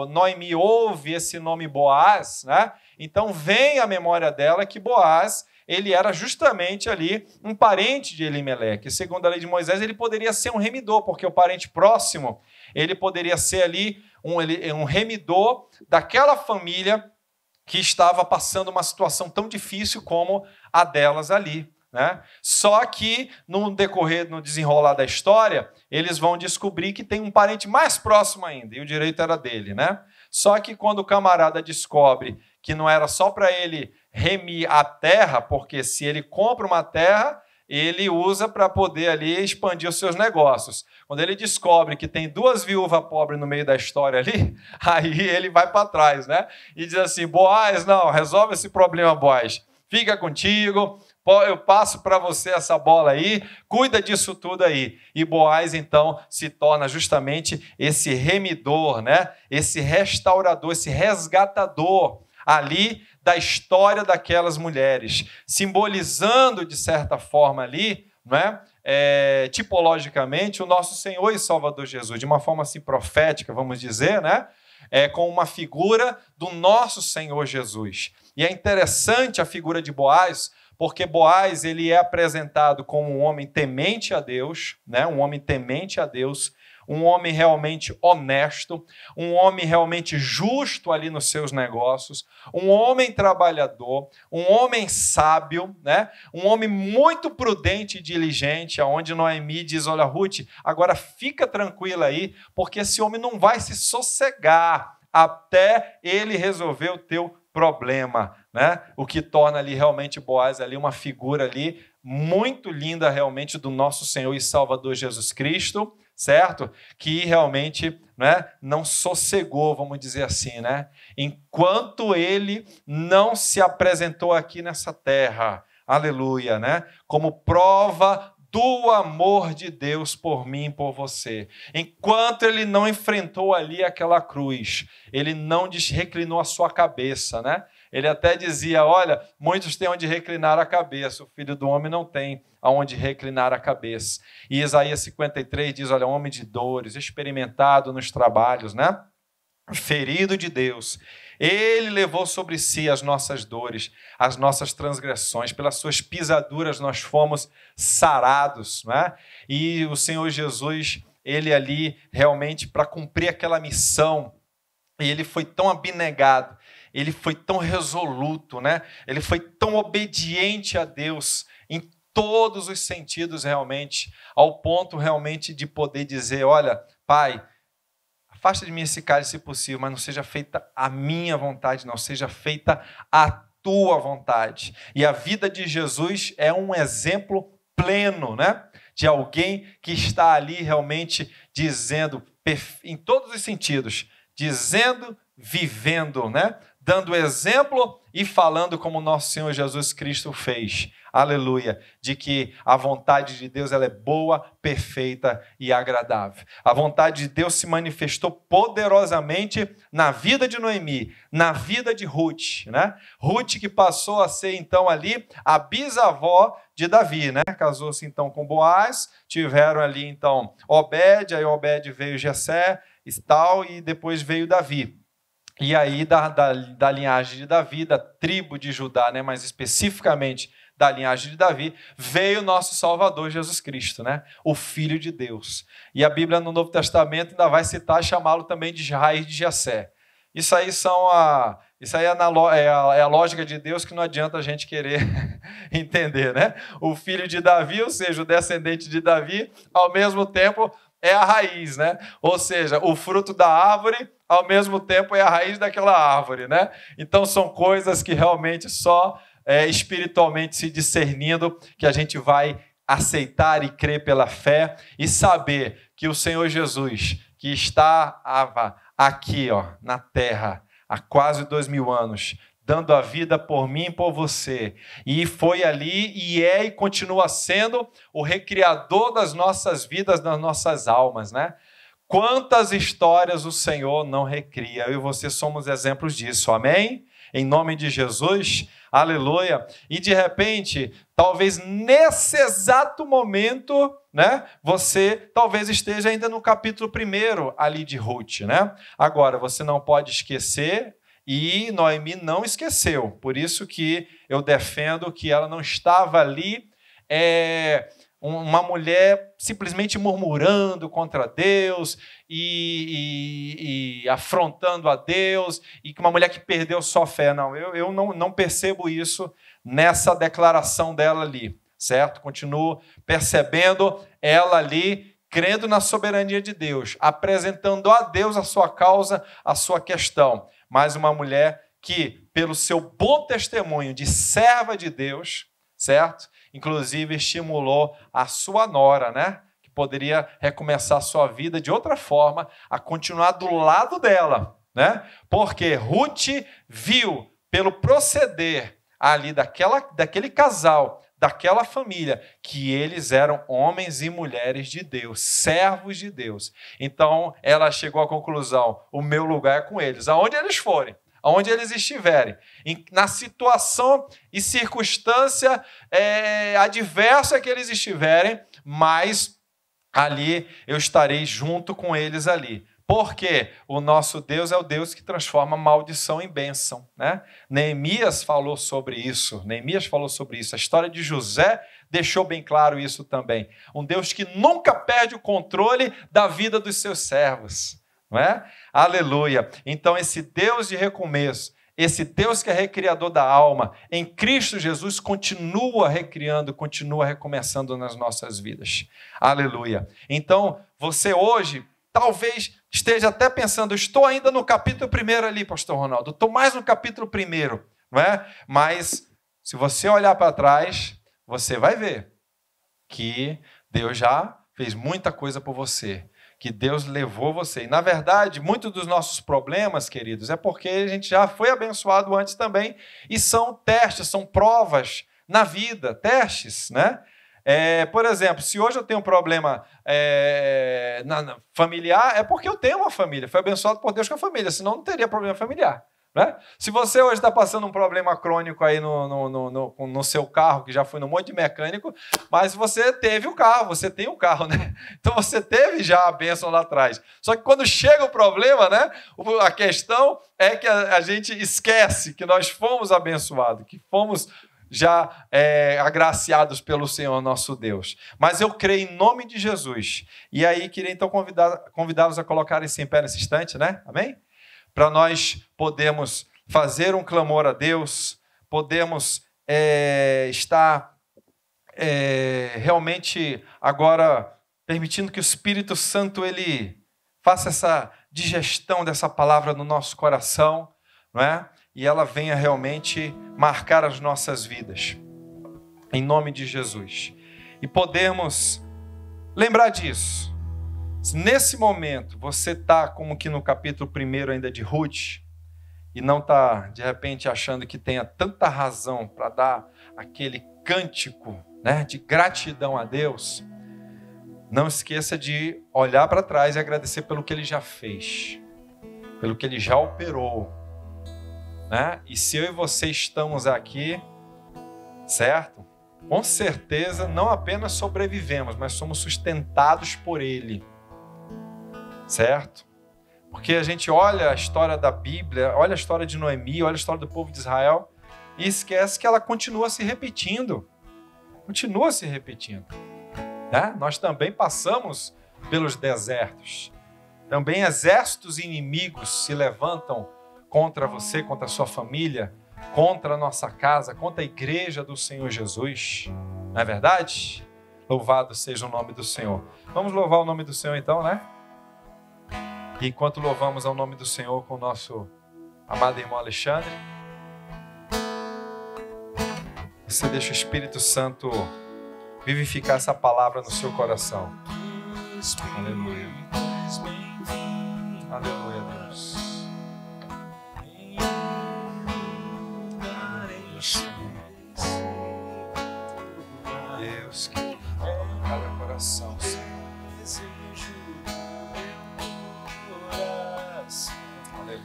Noemi ouve esse nome Boaz, né? Então vem a memória dela que Boaz ele era justamente ali um parente de Elimelec. Segundo a lei de Moisés, ele poderia ser um remidor, porque o parente próximo, ele poderia ser ali um, um remidor daquela família que estava passando uma situação tão difícil como a delas ali. Né? Só que no decorrer, no desenrolar da história, eles vão descobrir que tem um parente mais próximo ainda, e o direito era dele. Né? Só que quando o camarada descobre que não era só para ele remir a terra, porque se ele compra uma terra, ele usa para poder ali expandir os seus negócios. Quando ele descobre que tem duas viúvas pobres no meio da história ali, aí ele vai para trás, né? E diz assim: Boaz, não, resolve esse problema, Boaz. Fica contigo, eu passo para você essa bola aí, cuida disso tudo aí. E Boaz então se torna justamente esse remidor, né? Esse restaurador, esse resgatador ali da história daquelas mulheres, simbolizando de certa forma ali, não é? É, tipologicamente, o nosso Senhor e Salvador Jesus, de uma forma assim profética, vamos dizer, né? É, com uma figura do nosso Senhor Jesus. E é interessante a figura de Boaz, porque Boaz ele é apresentado como um homem temente a Deus, né? um homem temente a Deus, um homem realmente honesto, um homem realmente justo ali nos seus negócios, um homem trabalhador, um homem sábio, né? um homem muito prudente e diligente, aonde Noemi diz: Olha, Ruth, agora fica tranquila aí, porque esse homem não vai se sossegar até ele resolver o teu problema, né? O que torna ali realmente Boaz ali uma figura ali muito linda realmente do nosso Senhor e Salvador Jesus Cristo, certo? Que realmente né, não sossegou, vamos dizer assim, né? Enquanto ele não se apresentou aqui nessa terra, aleluia, né? Como prova do amor de Deus por mim e por você. Enquanto ele não enfrentou ali aquela cruz, ele não reclinou a sua cabeça, né? Ele até dizia: Olha, muitos têm onde reclinar a cabeça, o filho do homem não tem aonde reclinar a cabeça. E Isaías 53 diz: Olha, homem de dores, experimentado nos trabalhos, né? Ferido de Deus. Ele levou sobre si as nossas dores, as nossas transgressões, pelas suas pisaduras nós fomos sarados, né? E o Senhor Jesus, ele ali realmente para cumprir aquela missão, e ele foi tão abnegado ele foi tão resoluto, né? Ele foi tão obediente a Deus em todos os sentidos realmente, ao ponto realmente de poder dizer, olha, pai, afasta de mim esse cálice se possível, mas não seja feita a minha vontade, não seja feita a tua vontade. E a vida de Jesus é um exemplo pleno, né? De alguém que está ali realmente dizendo, em todos os sentidos, dizendo, vivendo, né? dando exemplo e falando como nosso Senhor Jesus Cristo fez. Aleluia! De que a vontade de Deus ela é boa, perfeita e agradável. A vontade de Deus se manifestou poderosamente na vida de Noemi, na vida de Ruth, né? Ruth que passou a ser então ali a bisavó de Davi, né? Casou-se então com Boaz, tiveram ali então Obed, aí Obed veio Jessé e tal e depois veio Davi. E aí, da, da, da linhagem de Davi, da tribo de Judá, né, mais especificamente da linhagem de Davi, veio o nosso Salvador Jesus Cristo, né? o Filho de Deus. E a Bíblia no Novo Testamento ainda vai citar chamá-lo também de raiz de Jessé. Isso aí são a. Isso aí é, na, é, a, é a lógica de Deus que não adianta a gente querer entender, né? O filho de Davi, ou seja, o descendente de Davi, ao mesmo tempo é a raiz, né? Ou seja, o fruto da árvore, ao mesmo tempo, é a raiz daquela árvore, né? Então, são coisas que realmente só é, espiritualmente se discernindo que a gente vai aceitar e crer pela fé e saber que o Senhor Jesus, que estava ah, aqui ó, na terra há quase dois mil anos, dando a vida por mim e por você. E foi ali e é e continua sendo o recriador das nossas vidas, das nossas almas, né? Quantas histórias o Senhor não recria? Eu e você somos exemplos disso, amém? Em nome de Jesus, aleluia. E de repente, talvez nesse exato momento, né? Você talvez esteja ainda no capítulo primeiro ali de Ruth, né? Agora, você não pode esquecer e Noemi não esqueceu, por isso que eu defendo que ela não estava ali é, uma mulher simplesmente murmurando contra Deus e, e, e, afrontando a Deus, e uma mulher que perdeu sua fé. Não, eu, eu não, não percebo isso nessa declaração dela ali, certo? Continuo percebendo ela ali crendo na soberania de Deus, apresentando a Deus a sua causa, a sua questão mas uma mulher que, pelo seu bom testemunho de serva de Deus, certo? Inclusive estimulou a sua nora, né? Que poderia recomeçar sua vida de outra forma, a continuar do lado dela, né? Porque Ruth viu pelo proceder ali daquela, daquele casal daquela família, que eles eram homens e mulheres de Deus, servos de Deus. Então ela chegou à conclusão: o meu lugar é com eles, aonde eles forem. Aonde eles estiverem, na situação e circunstância é, adversa que eles estiverem, mas ali eu estarei junto com eles ali porque o nosso Deus é o Deus que transforma maldição em bênção, né? Neemias falou sobre isso. Neemias falou sobre isso. A história de José deixou bem claro isso também. Um Deus que nunca perde o controle da vida dos seus servos, não é? Aleluia. Então esse Deus de recomeço, esse Deus que é recriador da alma, em Cristo Jesus continua recriando, continua recomeçando nas nossas vidas. Aleluia. Então, você hoje talvez esteja até pensando, estou ainda no capítulo primeiro ali, pastor Ronaldo, estou mais no capítulo primeiro, não é? Mas se você olhar para trás, você vai ver que Deus já fez muita coisa por você, que Deus levou você. E na verdade, muitos dos nossos problemas, queridos, é porque a gente já foi abençoado antes também, e são testes, são provas na vida, testes, né? É, por exemplo, se hoje eu tenho um problema é, na, na, familiar, é porque eu tenho uma família. Foi abençoado por Deus com a família, senão não teria problema familiar. Né? Se você hoje está passando um problema crônico aí no, no, no, no, no seu carro, que já foi num monte de mecânico, mas você teve o carro, você tem o carro, né? Então você teve já a bênção lá atrás. Só que quando chega o problema, né? A questão é que a, a gente esquece que nós fomos abençoados, que fomos já é, agraciados pelo Senhor nosso Deus. Mas eu creio em nome de Jesus. E aí queria então convidar, convidá-los a colocarem-se em pé nesse instante, né? Amém? Para nós podermos fazer um clamor a Deus, podemos é, estar é, realmente agora permitindo que o Espírito Santo ele faça essa digestão dessa palavra no nosso coração, não é? E ela venha realmente marcar as nossas vidas, em nome de Jesus. E podemos lembrar disso. nesse momento você está como que no capítulo 1 ainda de Ruth, e não está de repente achando que tenha tanta razão para dar aquele cântico né, de gratidão a Deus, não esqueça de olhar para trás e agradecer pelo que ele já fez, pelo que ele já operou né? E se eu e você estamos aqui, certo? Com certeza não apenas sobrevivemos, mas somos sustentados por ele. Certo? Porque a gente olha a história da Bíblia, olha a história de Noemi, olha a história do povo de Israel e esquece que ela continua se repetindo. Continua se repetindo. Né? Nós também passamos pelos desertos. Também exércitos inimigos se levantam contra você, contra a sua família, contra a nossa casa, contra a igreja do Senhor Jesus. Não é verdade? Louvado seja o nome do Senhor. Vamos louvar o nome do Senhor então, né? E enquanto louvamos ao nome do Senhor com o nosso amado irmão Alexandre, você deixa o Espírito Santo vivificar essa palavra no seu coração. Aleluia. Deus que cada coração, Aleluia.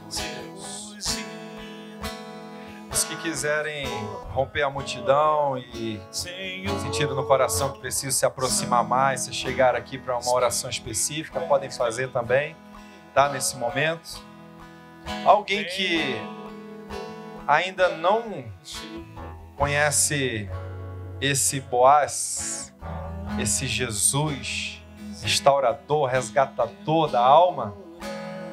Os que quiserem romper a multidão e sentindo no coração que precisa se aproximar mais, se chegar aqui para uma oração específica, podem fazer também, tá? Nesse momento. Alguém que ainda não conhece esse Boaz, esse Jesus restaurador, resgatador da alma,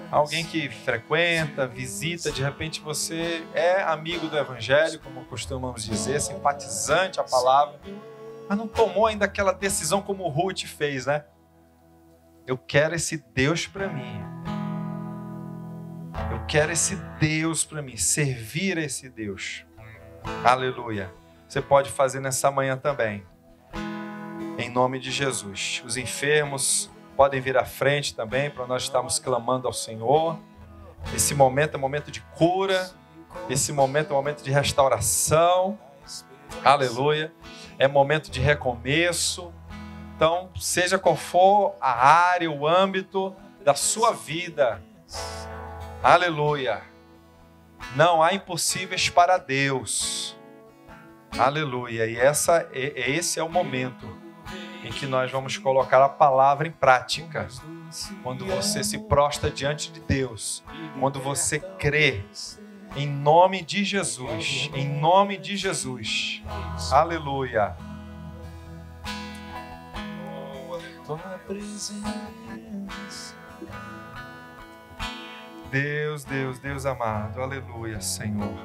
alguém que frequenta, visita, de repente você é amigo do Evangelho, como costumamos dizer, simpatizante à palavra, mas não tomou ainda aquela decisão como Ruth fez, né? Eu quero esse Deus para mim quero esse Deus para mim, servir a esse Deus. Aleluia. Você pode fazer nessa manhã também. Em nome de Jesus. Os enfermos podem vir à frente também para nós estarmos clamando ao Senhor. Esse momento é momento de cura, esse momento é momento de restauração. Aleluia. É momento de recomeço. Então, seja qual for a área, o âmbito da sua vida, Aleluia. Não há impossíveis para Deus. Aleluia. E essa, esse é o momento em que nós vamos colocar a palavra em prática. Quando você se prostra diante de Deus, quando você crê em nome de Jesus, em nome de Jesus. Aleluia. Tua presença. Deus, Deus, Deus amado, aleluia, Senhor.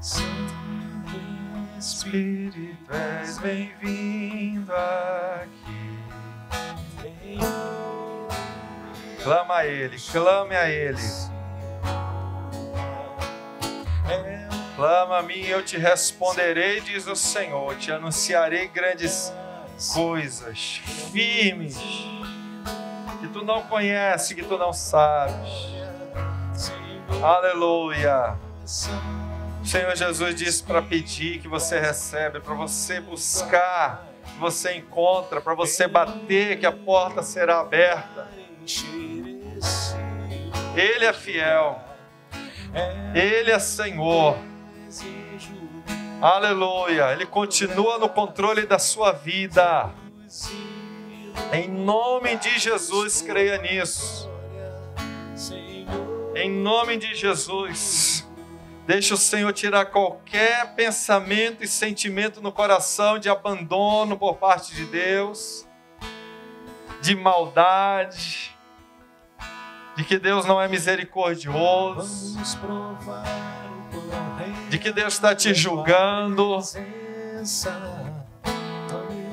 Santo Espírito, és bem-vindo aqui. Clama a Ele, clame a Ele. Clama a mim, eu te responderei, diz o Senhor. Te anunciarei grandes coisas firmes que tu não conhece, que tu não sabes. Aleluia. O Senhor Jesus disse para pedir que você recebe, para você buscar, que você encontra, para você bater, que a porta será aberta. Ele é fiel. Ele é Senhor. Aleluia. Ele continua no controle da sua vida. Em nome de Jesus, creia nisso. Em nome de Jesus. Deixa o Senhor tirar qualquer pensamento e sentimento no coração de abandono por parte de Deus, de maldade, de que Deus não é misericordioso, de que Deus está te julgando.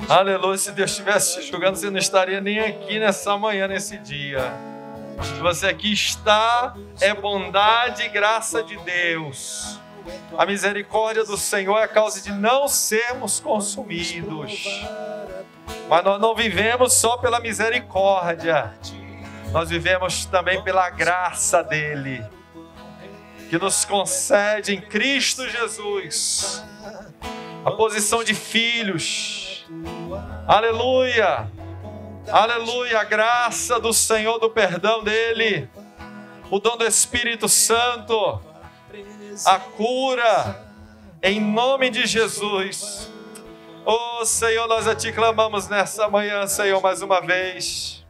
Aleluia. Se Deus estivesse te julgando, você não estaria nem aqui nessa manhã, nesse dia. Se você aqui está, é bondade e graça de Deus. A misericórdia do Senhor é a causa de não sermos consumidos. Mas nós não vivemos só pela misericórdia, nós vivemos também pela graça dEle, que nos concede em Cristo Jesus a posição de filhos Aleluia! Aleluia! A graça do Senhor, do perdão dele, o dom do Espírito Santo, a cura, em nome de Jesus. Oh Senhor, nós a te clamamos nessa manhã, Senhor, mais uma vez.